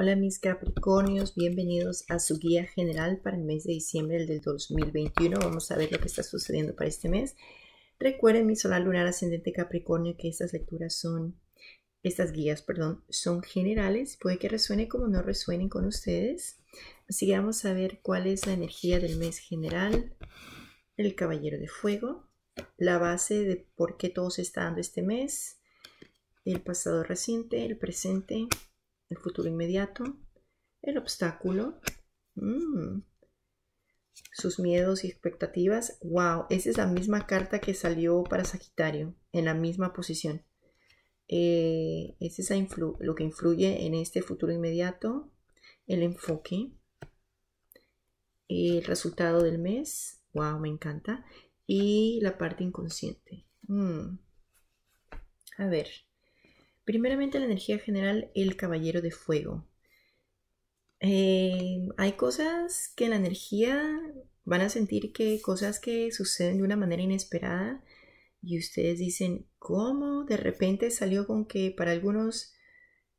Hola mis Capricornios, bienvenidos a su guía general para el mes de diciembre del 2021. Vamos a ver lo que está sucediendo para este mes. Recuerden mi solar lunar ascendente Capricornio que estas lecturas son, estas guías, perdón, son generales. Puede que resuene como no resuenen con ustedes. Así que vamos a ver cuál es la energía del mes general. El Caballero de Fuego, la base de por qué todo se está dando este mes, el pasado reciente, el presente el futuro inmediato, el obstáculo, mm, sus miedos y expectativas. ¡Wow! Esa es la misma carta que salió para Sagitario, en la misma posición. Eh, es lo que influye en este futuro inmediato, el enfoque, el resultado del mes. ¡Wow! Me encanta. Y la parte inconsciente. Mm. A ver. Primeramente la energía general, el caballero de fuego. Em, hay cosas que en la energía van a sentir que cosas que suceden de una manera inesperada y ustedes dicen, ¿cómo de repente salió con que para algunos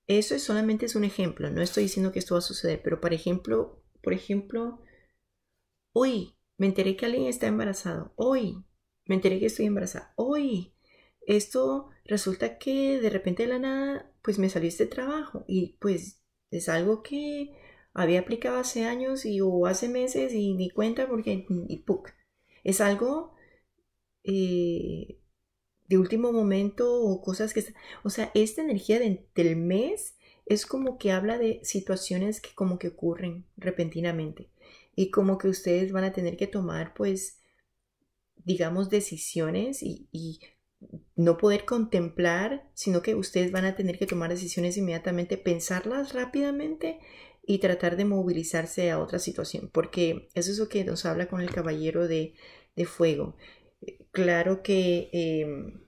eso solamente es un ejemplo, no estoy diciendo que esto va a suceder, pero por ejemplo, por ejemplo, hoy me enteré que alguien está embarazado, hoy me enteré que estoy embarazada, hoy esto resulta que de repente de la nada, pues me salió este trabajo y pues es algo que había aplicado hace años y o hace meses y ni cuenta porque y puc. Es algo eh, de último momento o cosas que... O sea, esta energía del mes es como que habla de situaciones que como que ocurren repentinamente y como que ustedes van a tener que tomar pues digamos decisiones y no poder contemplar, sino que ustedes van a tener que tomar decisiones inmediatamente, pensarlas rápidamente y tratar de movilizarse a otra situación, porque eso es lo que nos habla con el caballero de, fuego. Claro que em,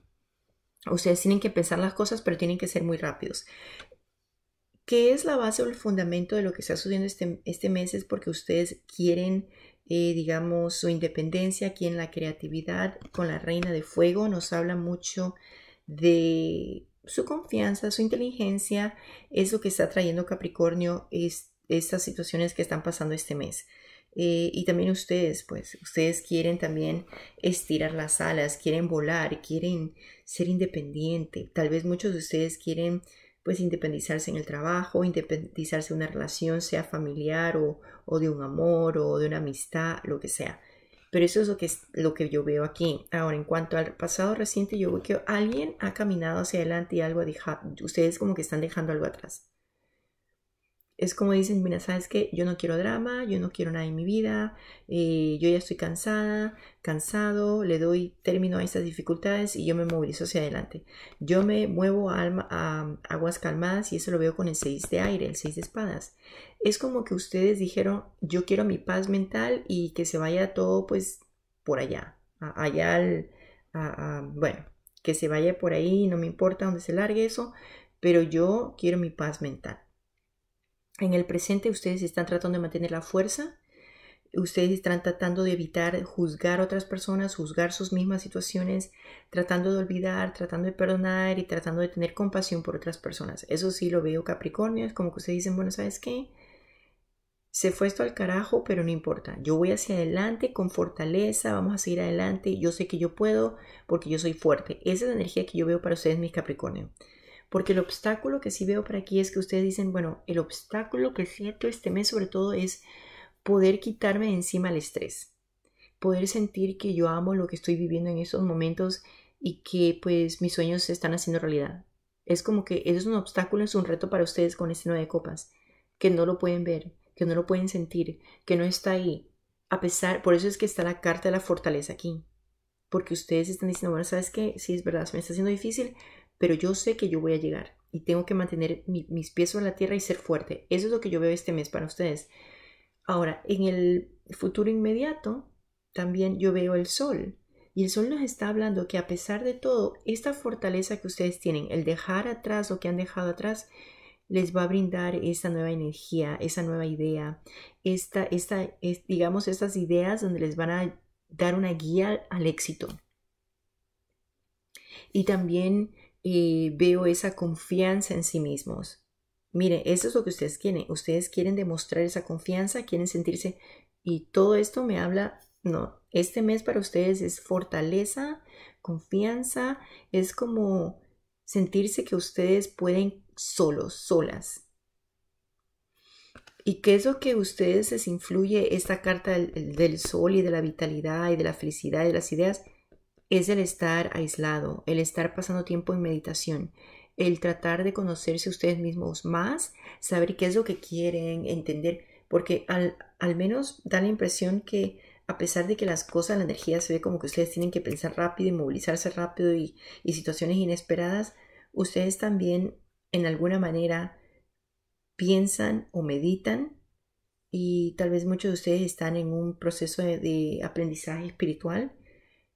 ustedes tienen que pensar las cosas, pero tienen que ser muy rápidos. ¿Qué es la base o el fundamento de lo que está sucediendo este, este mes? Es porque ustedes quieren eh, digamos, su independencia aquí en la creatividad con la reina de fuego. Nos habla mucho de su confianza, su inteligencia, es lo que está trayendo Capricornio es, estas situaciones que están pasando este mes. Eh, y también ustedes, pues ustedes quieren también estirar las alas, quieren volar, quieren ser independiente. Tal vez muchos de ustedes quieren pues independizarse en el trabajo, independizarse de una relación, sea familiar o, de un amor o de una amistad, lo que sea. Pero eso es lo que, es, lo que yo veo aquí. Ahora, en cuanto al pasado reciente, yo veo que alguien ha caminado hacia adelante y algo ha dejado, ustedes como que están dejando algo atrás es como dicen, mira, sabes que yo no quiero drama, yo no quiero nada en mi vida, eh, yo ya estoy cansada, cansado, le doy término a estas dificultades y yo me movilizo hacia adelante. Yo me muevo a, aguas calmadas y eso lo veo con el 6 de aire, el 6 de espadas. Es como que ustedes dijeron, yo quiero mi paz mental y que se vaya todo pues por allá, allá al, bueno, que se vaya por ahí, no me importa dónde se largue eso, pero yo quiero mi paz mental en el presente ustedes están tratando de mantener la fuerza, ustedes están tratando de evitar juzgar a otras personas, juzgar sus mismas situaciones, tratando de olvidar, tratando de perdonar y tratando de tener compasión por otras personas. Eso sí lo veo Capricornio, es como que ustedes dicen, bueno, ¿sabes qué? Se fue esto al carajo, pero no importa. Yo voy hacia adelante con fortaleza, vamos a seguir adelante. Yo sé que yo puedo porque yo soy fuerte. Esa es la energía que yo veo para ustedes, mis Capricornio. Porque el obstáculo que sí veo para aquí es que ustedes dicen, bueno, el obstáculo que siento este mes sobre todo es poder quitarme de encima el estrés, poder sentir que yo amo lo que estoy viviendo en estos momentos y que pues mis sueños se están haciendo realidad. Es como que eso es un obstáculo, es un reto para ustedes con este nueve copas, que no lo pueden ver, que no lo pueden sentir, que no está ahí. A pesar, por eso es que está la carta de la fortaleza aquí, porque ustedes están diciendo, bueno, ¿sabes qué? Sí, es verdad, se me está haciendo difícil, pero yo sé que yo voy a llegar y tengo que mantener mis pies sobre la tierra y ser fuerte. Eso es lo que yo veo este mes para ustedes. Ahora, en el futuro inmediato, también yo veo el sol. Y el sol nos está hablando que a pesar de todo, esta fortaleza que ustedes tienen, el dejar atrás lo que han dejado atrás, les va a brindar esa nueva energía, esa nueva idea, esta, esta, digamos, estas ideas donde les van a dar una guía al éxito. Y también y veo esa confianza en sí mismos. Mire, eso es lo que ustedes quieren. Ustedes quieren demostrar esa confianza, quieren sentirse... Y todo esto me habla, no, este mes para ustedes es fortaleza, confianza, es como sentirse que ustedes pueden solos, solas. ¿Y qué es lo que ustedes les influye esta carta del, del, sol y de la vitalidad y de la felicidad y de las ideas? es el estar aislado, el estar pasando tiempo en meditación, el tratar de conocerse ustedes mismos más, saber qué es lo que quieren, entender, porque al, menos da la impresión que a pesar de que las cosas, la energía se ve como que ustedes tienen que pensar rápido y movilizarse rápido y, situaciones inesperadas, ustedes también en alguna manera piensan o meditan y tal vez muchos de ustedes están en un proceso de aprendizaje espiritual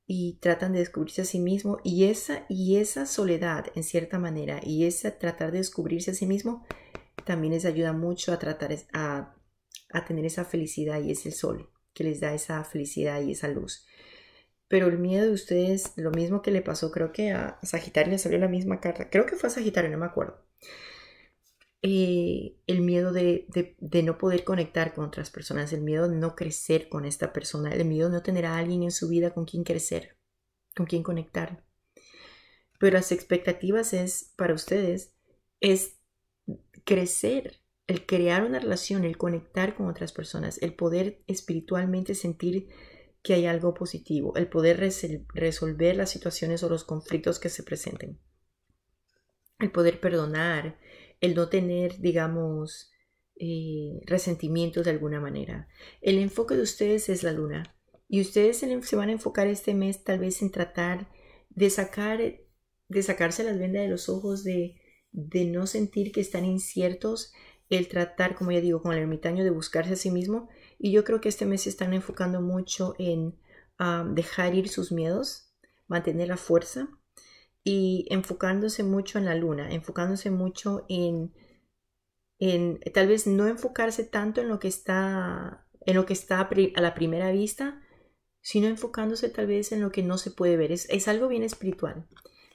y tratan de descubrirse a sí mismo y esa y esa soledad en cierta manera y ese tratar de descubrirse a sí mismo también les ayuda mucho a tratar a, a tener esa felicidad y es el sol que les da esa felicidad y esa luz pero el miedo de ustedes lo mismo que le pasó creo que a Sagitario le salió la misma carta creo que fue a Sagitario no me acuerdo eh, el miedo de, no poder conectar con otras personas, el miedo de no crecer con esta persona, el miedo de no tener a alguien en su vida con quien crecer, con quien conectar. Pero las expectativas es, para ustedes, es crecer, el crear una relación, el conectar con otras personas, el poder espiritualmente sentir que hay algo positivo, el poder resolver las situaciones o los conflictos que se presenten, el poder perdonar, el no tener, digamos, eh, resentimientos de alguna manera. El enfoque de ustedes es la luna y ustedes se, van a enfocar este mes tal vez en tratar de sacar, de sacarse las vendas de los ojos, de, no sentir que están inciertos, el tratar, como ya digo, con el ermitaño de buscarse a sí mismo. Y yo creo que este mes se están enfocando mucho en ah, dejar ir sus miedos, mantener la fuerza, y enfocándose mucho en la luna, enfocándose mucho en, en tal vez no enfocarse tanto en lo que está, en lo que está a la primera vista, sino enfocándose tal vez en lo que no se puede ver. Es, algo bien espiritual,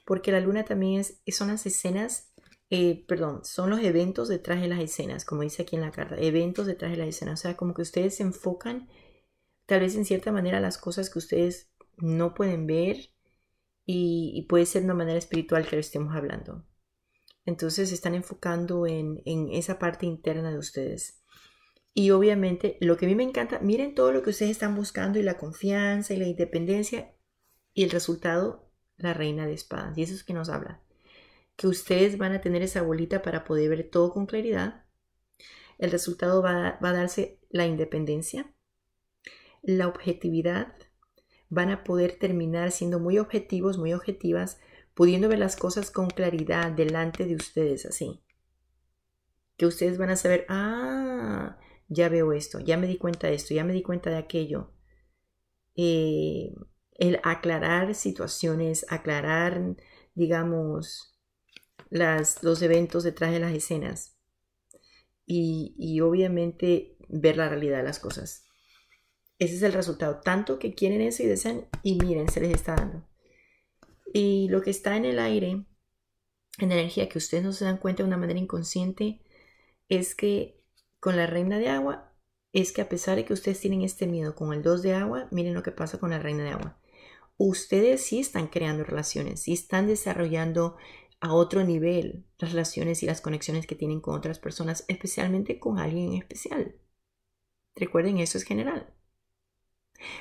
porque la luna también es, son las escenas, eh, perdón, son los eventos detrás de las escenas, como dice aquí en la carta, eventos detrás de las escenas, o sea, como que ustedes se enfocan tal vez en cierta manera las cosas que ustedes no pueden ver, y, puede ser una manera espiritual que lo estemos hablando. Entonces se están enfocando en, esa parte interna de ustedes. Y obviamente lo que a mí me encanta, miren todo lo que ustedes están buscando y la confianza y la independencia y el resultado, la reina de espadas. Y eso es que nos habla. Que ustedes van a tener esa bolita para poder ver todo con claridad. El resultado va, va a darse la independencia, la objetividad, van a poder terminar siendo muy objetivos, muy objetivas, pudiendo ver las cosas con claridad delante de ustedes, así. Que ustedes van a saber, ah, ya veo esto, ya me di cuenta de esto, ya me di cuenta de aquello. Eh, el aclarar situaciones, aclarar, digamos, los eventos detrás de las escenas. Y, y obviamente ver la realidad de las cosas. Ese es el resultado. Tanto que quieren eso y desean, y miren, se les está dando. Y lo que está en el aire, en energía que ustedes no se dan cuenta de una manera inconsciente, es que con la reina de agua, es que a pesar de que ustedes tienen este miedo con el 2 de agua, miren lo que pasa con la reina de agua. Ustedes sí están creando relaciones, sí están desarrollando a otro nivel las relaciones y las conexiones que tienen con otras personas, especialmente con alguien especial. Recuerden, eso es general.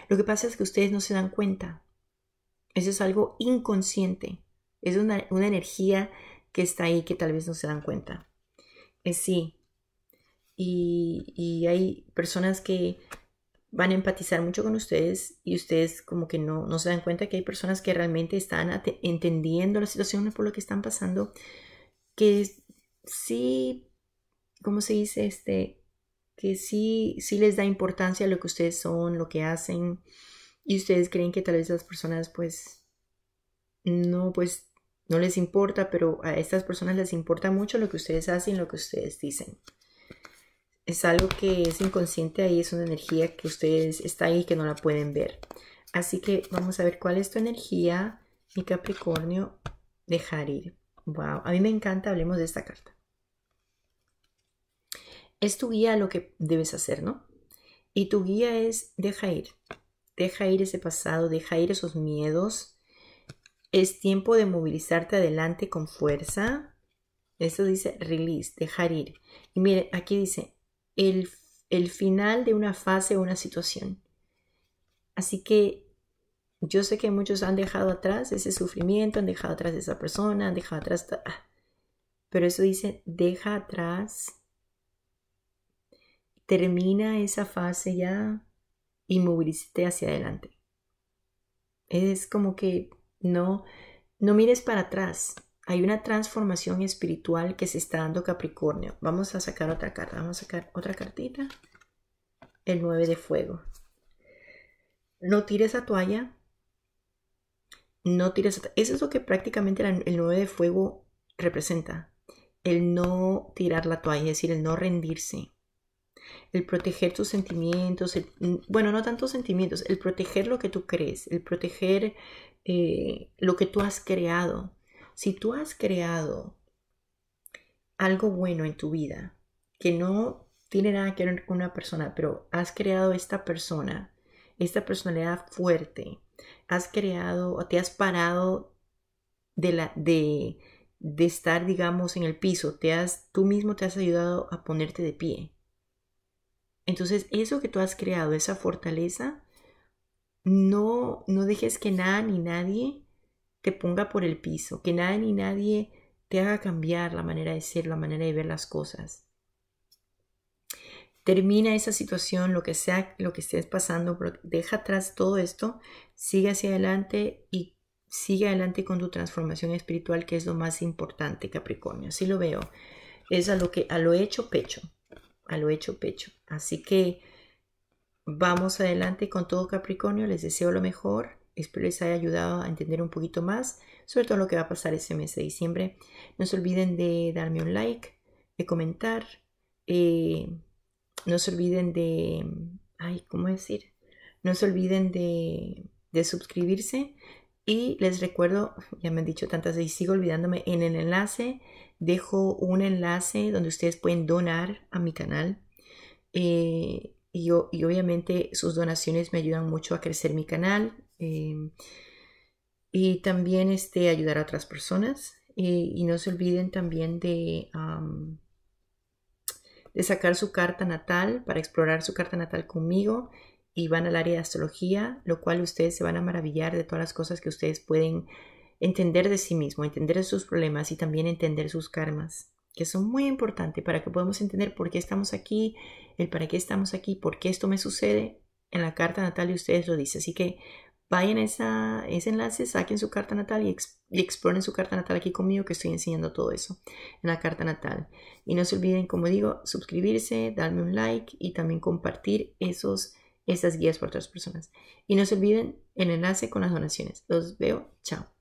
Lo que pasa es que ustedes no se dan cuenta. Eso es algo inconsciente. Es una, energía que está ahí que tal vez no se dan cuenta. Es eh, sí. Y, hay personas que van a empatizar mucho con ustedes y ustedes como que no, se dan cuenta que hay personas que realmente están entendiendo la situación por lo que están pasando, que sí, ¿cómo se dice? Este, que sí, les da importancia lo que ustedes son, lo que hacen, y ustedes creen que tal vez las personas pues no, pues no les importa, pero a estas personas les importa mucho lo que ustedes hacen, lo que ustedes dicen. Es algo que es inconsciente ahí, es una energía que ustedes está ahí que no la pueden ver. Así que vamos a ver cuál es tu energía, mi Capricornio, dejar ir. Wow, a mí me encanta, hablemos de esta carta es tu guía lo que debes hacer, ¿no? Y tu guía es deja ir, deja ir ese pasado, deja ir esos miedos. Es tiempo de movilizarte adelante con fuerza. Esto dice release, dejar ir. Y mire, aquí dice el, el final de una fase o una situación. Así que yo sé que muchos han dejado atrás ese sufrimiento, han dejado atrás esa persona, han dejado atrás... Ah. Pero eso dice, deja atrás Termina esa fase ya y movilízate hacia adelante. Es como que no, no mires para atrás. Hay una transformación espiritual que se está dando Capricornio. Vamos a sacar otra carta. Vamos a sacar otra cartita. El 9 de fuego. No tires a toalla. No tires a toalla. Eso es lo que prácticamente el 9 de fuego representa. El no tirar la toalla, es decir, el no rendirse el proteger tus sentimientos, mm, bueno, no tantos sentimientos, el proteger lo que tú crees, el proteger eh, lo que tú has creado. Si tú has creado algo bueno en tu vida, que no tiene nada que ver con una persona, pero has creado esta persona, esta personalidad fuerte, has creado o te has parado de la de de estar digamos en el piso, te has tú mismo te has ayudado a ponerte de pie. Entonces, eso que tú has creado, esa fortaleza, no, no dejes que nada ni nadie te ponga por el piso, que nada ni nadie te haga cambiar la manera de ser, la manera de ver las cosas. Termina esa situación, lo que sea, lo que estés pasando, deja atrás todo esto, sigue hacia adelante y sigue adelante con tu transformación espiritual, que es lo más importante, Capricornio. Así lo veo. Es a lo que a lo hecho pecho a lo hecho pecho. Así que vamos adelante con todo Capricornio, les deseo lo mejor, espero les haya ayudado a entender un poquito más, sobre todo lo que va a pasar ese mes de diciembre. No se olviden de darme un like, de comentar, eh, no se olviden de, ay, ¿cómo decir? No se olviden de, de suscribirse y les recuerdo, ya me han dicho tantas y sigo olvidándome, en el enlace dejo un enlace donde ustedes pueden donar a mi canal. Eh, y, obviamente sus donaciones me ayudan mucho a crecer mi canal em, y también este, ayudar a otras personas. y no se olviden también de sacar su carta natal para explorar su carta natal conmigo y van al área de astrología, lo cual ustedes se van a maravillar de todas las cosas que ustedes pueden entender de sí mismo, entender sus problemas y también entender sus karmas, que son muy importantes para que podamos entender por qué estamos aquí, el para qué estamos aquí, por qué esto me sucede. En la carta natal y ustedes lo dice, así que vayan a, ese enlace, saquen su carta natal y, y, exploren su carta natal aquí conmigo que estoy enseñando todo eso en la carta natal. Y no se olviden, como digo, suscribirse, darme un like y también compartir esos estas guías para otras personas. Y no se olviden el enlace con las donaciones. Los veo. Chao.